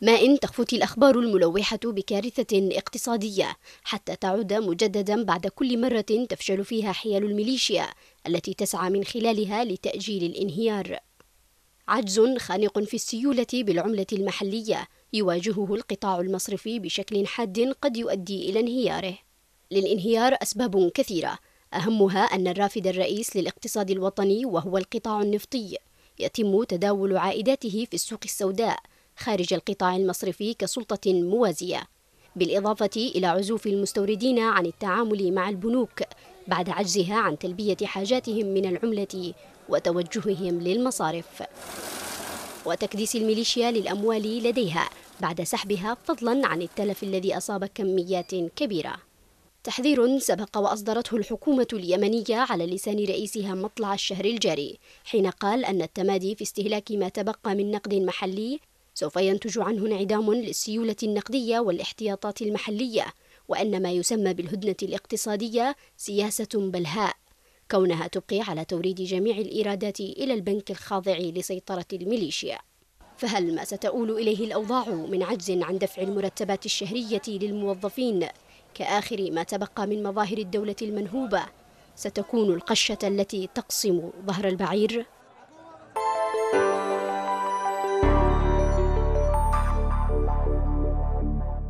ما إن تخفت الأخبار الملوحة بكارثة اقتصادية حتى تعود مجددا بعد كل مرة تفشل فيها حيل الميليشيا التي تسعى من خلالها لتأجيل الانهيار. عجز خانق في السيولة بالعملة المحلية يواجهه القطاع المصرفي بشكل حاد قد يؤدي إلى انهياره. للانهيار أسباب كثيرة أهمها أن الرافد الرئيس للاقتصاد الوطني وهو القطاع النفطي يتم تداول عائداته في السوق السوداء خارج القطاع المصرفي كسلطة موازية بالإضافة إلى عزوف المستوردين عن التعامل مع البنوك بعد عجزها عن تلبية حاجاتهم من العملة وتوجههم للمصارف وتكديس الميليشيا للأموال لديها بعد سحبها فضلا عن التلف الذي أصاب كميات كبيرة تحذير سبق وأصدرته الحكومة اليمنية على لسان رئيسها مطلع الشهر الجاري حين قال أن التمادي في استهلاك ما تبقى من نقد محلي سوف ينتج عنه انعدام للسيولة النقدية والاحتياطات المحلية وأن ما يسمى بالهدنة الاقتصادية سياسة بلهاء كونها تبقي على توريد جميع الإيرادات إلى البنك الخاضع لسيطرة الميليشيا فهل ما ستؤول إليه الأوضاع من عجز عن دفع المرتبات الشهرية للموظفين كآخر ما تبقى من مظاهر الدولة المنهوبة ستكون القشة التي تقصم ظهر البعير؟